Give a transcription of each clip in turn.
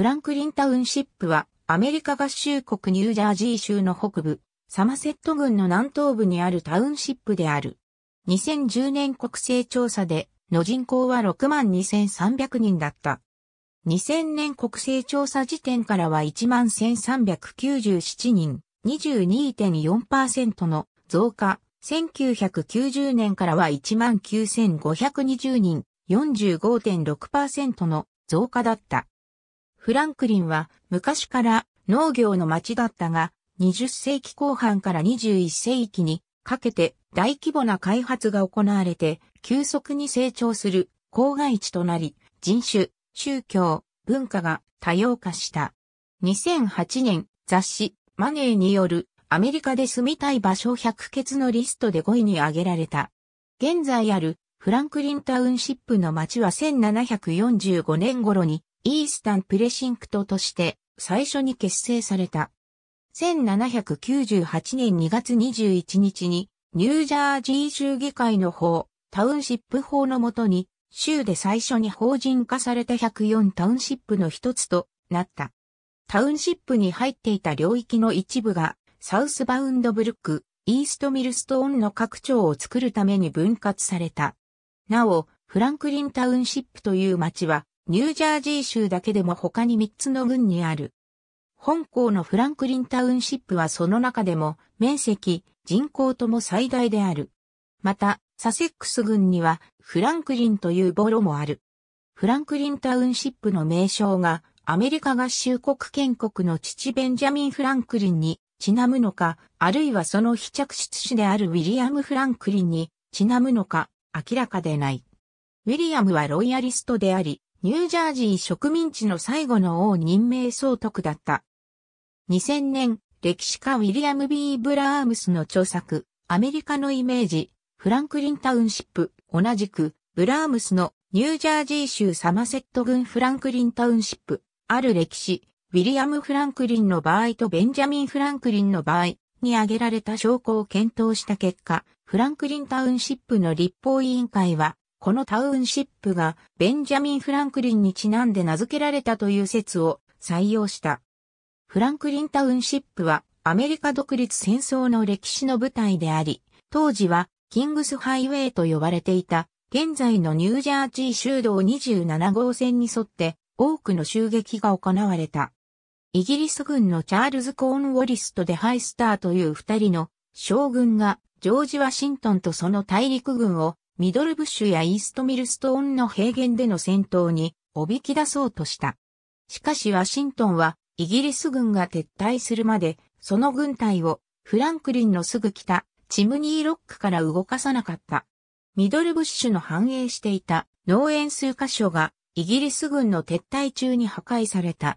フランクリンタウンシップは、アメリカ合衆国ニュージャージー州の北部、サマセット郡の南東部にあるタウンシップである。2010年国勢調査で、の人口は62,300人だった。2000年国勢調査時点からは11,397人、22.4%の増加、1990年からは19,520人、45.6%の増加だった。フランクリンは昔から農業の町だったが、20世紀後半から21世紀にかけて大規模な開発が行われて、急速に成長する郊外地となり、人種、宗教、文化が多様化した。2008年、雑誌、マネーによるアメリカで住みたい場所100欠のリストで5位に挙げられた。現在あるフランクリンタウンシップの町は1745年頃にイースタンプレシンクトとして最初に結成された。1798年2月21日にニュージャージー州議会の法、タウンシップ法のもとに州で最初に法人化された104タウンシップの一つとなった。タウンシップに入っていた領域の一部がサウスバウンドブルック、イーストミルストーンの拡張を作るために分割された。なお、フランクリンタウンシップという町はニュージャージー州だけでも他に3つの郡にある。本校のフランクリンタウンシップはその中でも面積、人口とも最大である。また、サセックス郡にはフランクリンというボロもある。フランクリンタウンシップの名称がアメリカ合衆国建国の父ベンジャミン・フランクリンにちなむのか、あるいはその非着出子であるウィリアム・フランクリンにちなむのか、明らかでない。ウィリアムはロイヤリストであり、ニュージャージー植民地の最後の王任命総督だった。2000年、歴史家ウィリアム・ B・ ブラームスの著作、アメリカのイメージ、フランクリンタウンシップ、同じく、ブラームスのニュージャージー州サマセット郡フランクリンタウンシップ、ある歴史、ウィリアム・フランクリンの場合とベンジャミン・フランクリンの場合に挙げられた証拠を検討した結果、フランクリンタウンシップの立法委員会は、このタウンシップがベンジャミン・フランクリンにちなんで名付けられたという説を採用した。フランクリンタウンシップはアメリカ独立戦争の歴史の舞台であり、当時はキングスハイウェイと呼ばれていた現在のニュージャージー州道27号線に沿って多くの襲撃が行われた。イギリス軍のチャールズ・コーン・ウォリスとデハイスターという二人の将軍がジョージ・ワシントンとその大陸軍をミドルブッシュやイーストミルストーンの平原での戦闘におびき出そうとした。しかしワシントンはイギリス軍が撤退するまでその軍隊をフランクリンのすぐ北チムニーロックから動かさなかった。ミドルブッシュの繁栄していた農園数箇所がイギリス軍の撤退中に破壊された。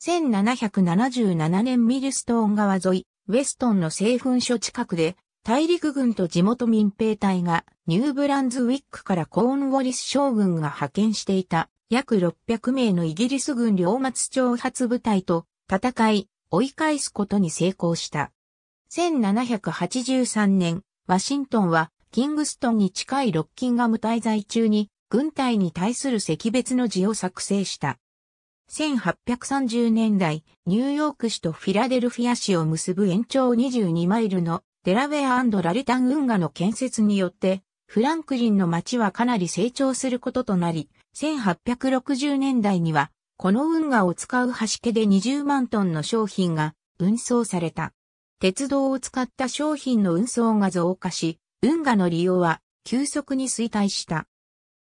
1777年ミルストーン川沿い、ウェストンの製粉所近くで大陸軍と地元民兵隊がニューブランズウィックからコーンウォリス将軍が派遣していた約600名のイギリス軍両末挑発部隊と戦い、追い返すことに成功した。1783年、ワシントンはキングストンに近いロッキンガム滞在中に軍隊に対する赤別の字を作成した。1830年代、ニューヨーク市とフィラデルフィア市を結ぶ延長22マイルのデラウェアラリタン運河の建設によって、フランクリンの町はかなり成長することとなり、1860年代には、この運河を使う橋家で20万トンの商品が運送された。鉄道を使った商品の運送が増加し、運河の利用は急速に衰退した。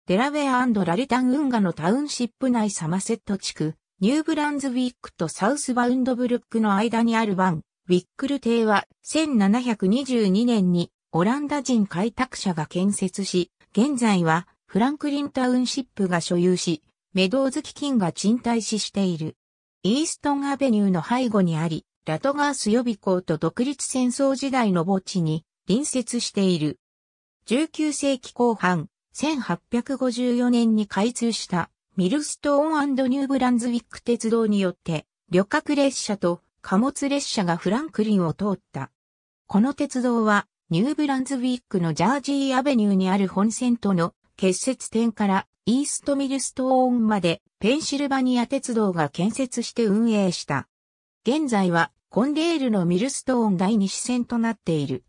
デラウェアラリタン運河のタウンシップ内サマセット地区、ニューブランズウィックとサウスバウンドブルックの間にある湾、ウィックル邸は1722年にオランダ人開拓者が建設し、現在はフランクリンタウンシップが所有し、メドウズ基金が賃貸ししている。イーストンアベニューの背後にあり、ラトガース予備校と独立戦争時代の墓地に隣接している。19世紀後半、1854年に開通したミルストーンニューブランズウィック鉄道によって旅客列車と貨物列車がフランクリンを通った。この鉄道は、ニューブランズウィックのジャージーアベニューにある本線との結節点からイーストミルストーンまでペンシルバニア鉄道が建設して運営した。現在はコンデールのミルストーン第二支線となっている。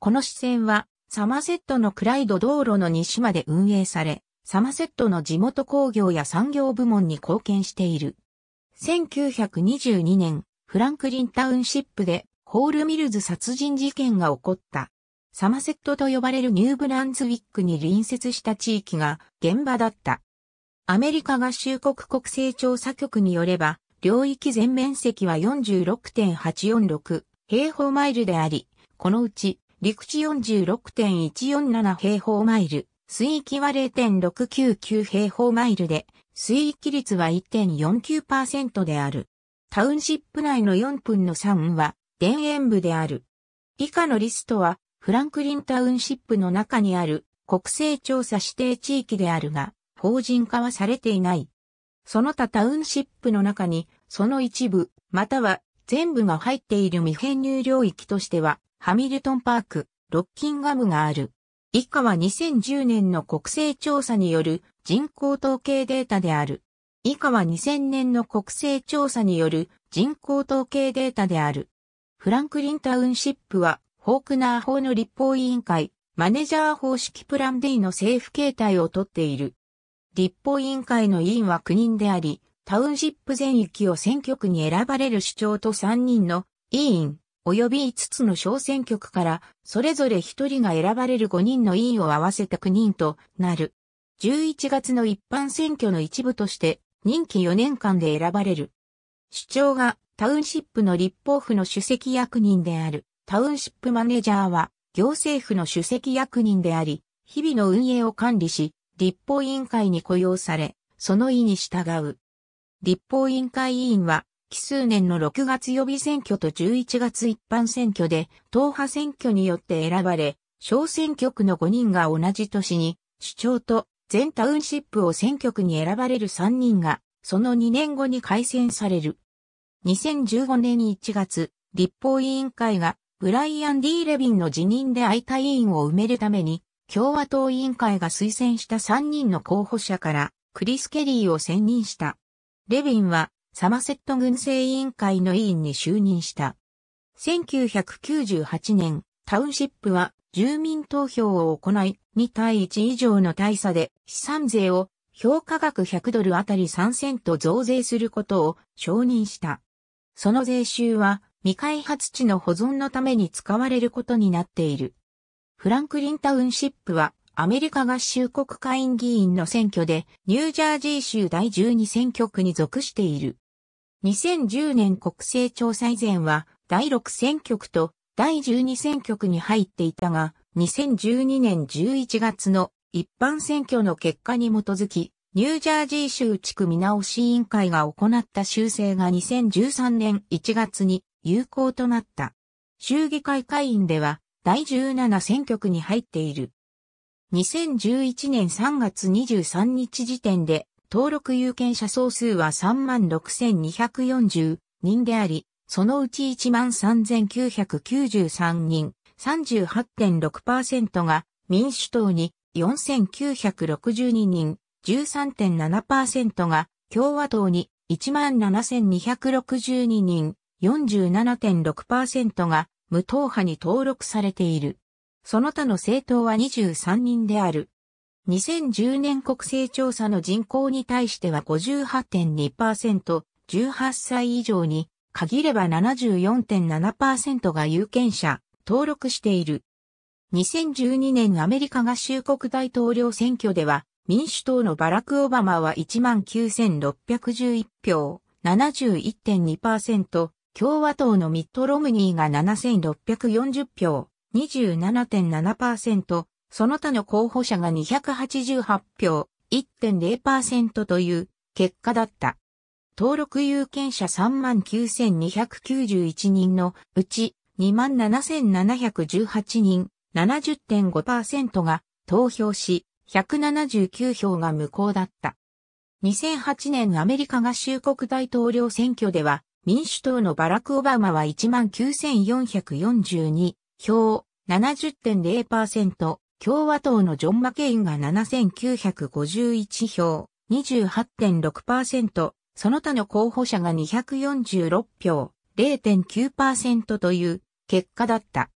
この支線はサマセットのクライド道路の西まで運営され、サマセットの地元工業や産業部門に貢献している。1922年、フランクリンタウンシップでホールミルズ殺人事件が起こった。サマセットと呼ばれるニューブランズウィックに隣接した地域が現場だった。アメリカ合衆国国勢調査局によれば、領域全面積は46.846平方マイルであり、このうち陸地46.147平方マイル、水域は0.699平方マイルで、水域率は1.49%である。タウンシップ内の4分の3は田園部である。以下のリストはフランクリンタウンシップの中にある国勢調査指定地域であるが、法人化はされていない。その他タウンシップの中に、その一部、または全部が入っている未編入領域としては、ハミルトンパーク、ロッキンガムがある。以下は2010年の国勢調査による人口統計データである。以下は2000年の国勢調査による人口統計データである。フランクリンタウンシップは、フォークナー法の立法委員会、マネジャー方式プラン D の政府形態をとっている。立法委員会の委員は9人であり、タウンシップ全域を選挙区に選ばれる首長と3人の委員、及び5つの小選挙区から、それぞれ1人が選ばれる5人の委員を合わせた9人となる。11月の一般選挙の一部として、任期4年間で選ばれる。首長がタウンシップの立法府の主席役人である。タウンシップマネージャーは行政府の主席役人であり、日々の運営を管理し、立法委員会に雇用され、その意に従う。立法委員会委員は、奇数年の6月予備選挙と11月一般選挙で、党派選挙によって選ばれ、小選挙区の5人が同じ年に、首長と全タウンシップを選挙区に選ばれる3人が、その2年後に改選される。2015年1月、立法委員会が、ブライアン・ディー・レビンの辞任で相対委員を埋めるために、共和党委員会が推薦した3人の候補者から、クリス・ケリーを選任した。レビンは、サマセット軍政委員会の委員に就任した。1998年、タウンシップは住民投票を行い、2対1以上の大差で資産税を評価額100ドルあたり3セント増税することを承認した。その税収は未開発地の保存のために使われることになっている。フランクリンタウンシップはアメリカ合衆国会員議員の選挙でニュージャージー州第12選挙区に属している。2010年国勢調査以前は第6選挙区と第12選挙区に入っていたが、2012年11月の一般選挙の結果に基づき、ニュージャージー州地区見直し委員会が行った修正が2013年1月に有効となった。州議会会員では第17選挙区に入っている。2011年3月23日時点で登録有権者総数は36,240人であり、そのうち13,993人、38.6%が民主党に、4,962人、13.7%が共和党に、17,262人、47.6%が無党派に登録されている。その他の政党は23人である。2010年国勢調査の人口に対しては58.2%、18歳以上に限れば74.7%が有権者、登録している。2012年アメリカ合衆国大統領選挙では、民主党のバラク・オバマは19,611票、71.2%、共和党のミッド・ロムニーが7,640票、27.7%、その他の候補者が288票、1.0%という結果だった。登録有権者39,291人のうち27,718人70.5%が投票し、179票が無効だった。2008年アメリカ合衆国大統領選挙では、民主党のバラク・オバマは19,442票、70.0%、共和党のジョン・マケインが7,951票、28.6%、その他の候補者が246票、0.9%という結果だった。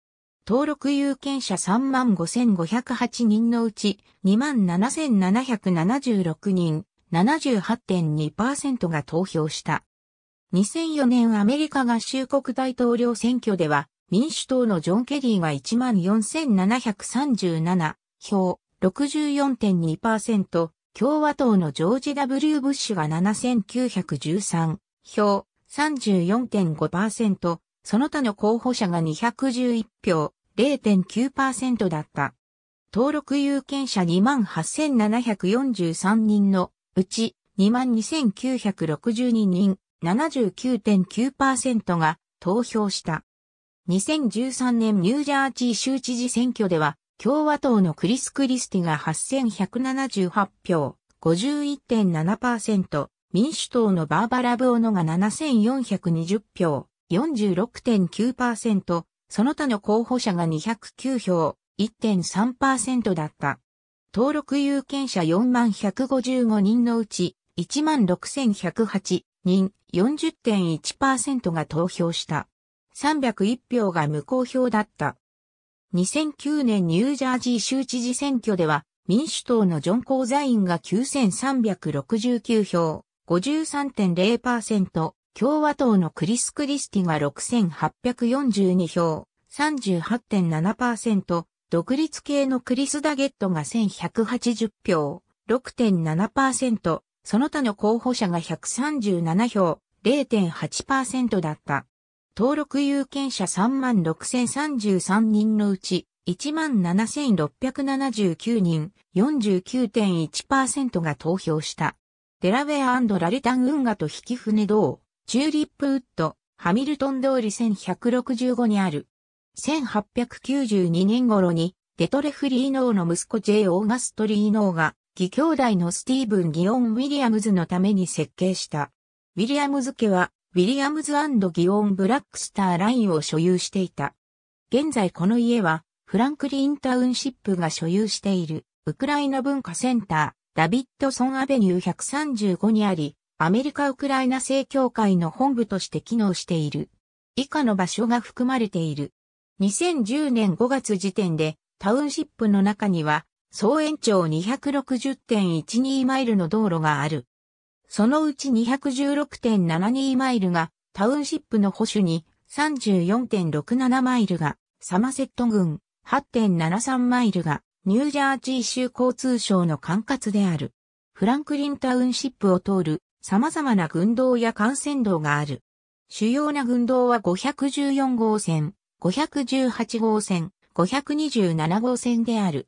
登録有権者35,508人のうち27,776人、78.2%が投票した。2004年アメリカ合衆国大統領選挙では、民主党のジョン・ケリーが14,737票、64.2%、共和党のジョージ・ W・ ブッシュが7913票、34.5%、その他の候補者が211票、0.9%だった。登録有権者28,743人のうち22,962人、79.9%が投票した。2013年ニュージャージー州知事選挙では共和党のクリス・クリスティが8178票、51.7%、民主党のバーバラ・ブオノが7420票、46.9%、その他の候補者が209票、1.3%だった。登録有権者4155人のうち16108人40.1%が投票した。301票が無効票だった。2009年ニュージャージー州知事選挙では、民主党のジョン・コーザインが9369票、53.0%、共和党のクリス・クリスティが6842票、38.7%、独立系のクリス・ダゲットが1180票、6.7%、その他の候補者が137票、0.8%だった。登録有権者36,033人のうち、17,679人、49.1%が投票した。デラウェアラリタン運河と引き船道、チューリップウッド、ハミルトン通り1165にある。1892年頃に、デトレフリーノーの息子 J. オーガストリーノーが、義兄弟のスティーブン・ギオン・ウィリアムズのために設計した。ウィリアムズ家はウィリアムズギオン・ブラックスターラインを所有していた。現在この家は、フランクリンタウンシップが所有している、ウクライナ文化センター、ダビッドソンアベニュー135にあり、アメリカ・ウクライナ正教会の本部として機能している。以下の場所が含まれている。2010年5月時点で、タウンシップの中には、総延長260.12マイルの道路がある。そのうち216.72マイルがタウンシップの保守に、34.67マイルがサマセット郡、8.73マイルがニュージャージー州交通省の管轄である。フランクリンタウンシップを通る様々な群道や幹線道がある。主要な群道は514号線、518号線、527号線である。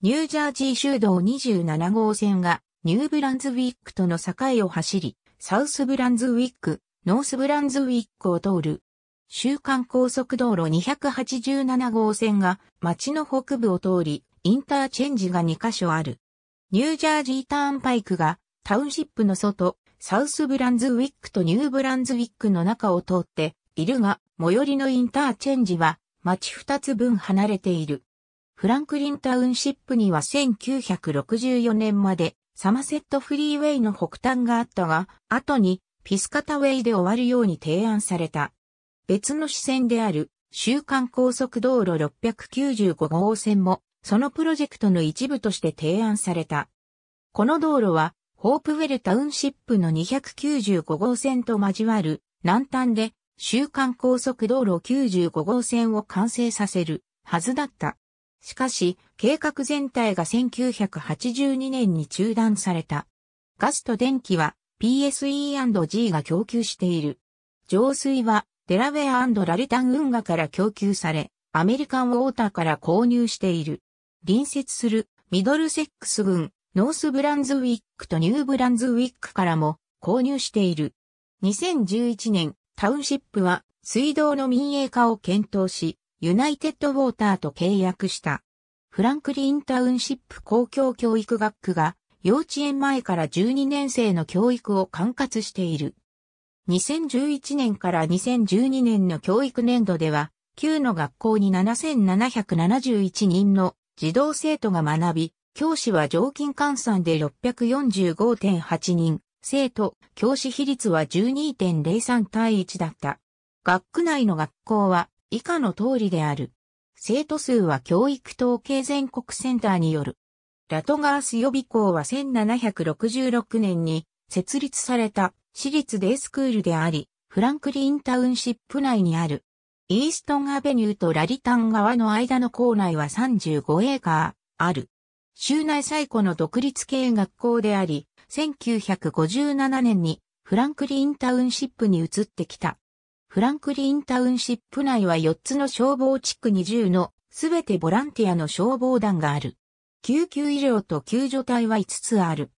ニュージャージー州道27号線がニューブランズウィックとの境を走り、サウスブランズウィック、ノースブランズウィックを通る。週間高速道路287号線が町の北部を通り、インターチェンジが2カ所ある。ニュージャージーターンパイクがタウンシップの外、サウスブランズウィックとニューブランズウィックの中を通っているが、最寄りのインターチェンジは町2つ分離れている。フランクリンタウンシップには1964年までサマセットフリーウェイの北端があったが、後にピスカタウェイで終わるように提案された。別の支線である週刊高速道路695号線もそのプロジェクトの一部として提案された。この道路はホープウェルタウンシップの295号線と交わる南端で週刊高速道路95号線を完成させるはずだった。しかし、計画全体が1982年に中断された。ガスと電気は PSE&G が供給している。浄水はデラウェアラルタン運河から供給され、アメリカンウォーターから購入している。隣接するミドルセックス郡、ノースブランズウィックとニューブランズウィックからも購入している。2011年、タウンシップは水道の民営化を検討し、ユナイテッドウォーターと契約した。フランクリンタウンシップ公共教育学区が、幼稚園前から12年生の教育を管轄している。2011年から2012年の教育年度では、9の学校に7771人の児童生徒が学び、教師は常勤換算で645.8人、生徒、教師比率は12.03対1だった。学区内の学校は以下の通りである。生徒数は教育統計全国センターによる。ラトガース予備校は1766年に設立された私立デイスクールであり、フランクリンタウンシップ内にある。イーストンアベニューとラリタン川の間の校内は35エーカーある。州内最古の独立系学校であり、1957年にフランクリンタウンシップに移ってきた。フランクリンタウンシップ内は4つの消防地区20のすべてボランティアの消防団がある。救急医療と救助隊は5つある。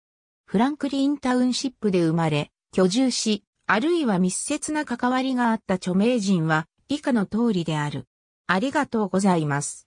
フランクリンタウンシップで生まれ、居住し、あるいは密接な関わりがあった著名人は以下の通りである。ありがとうございます。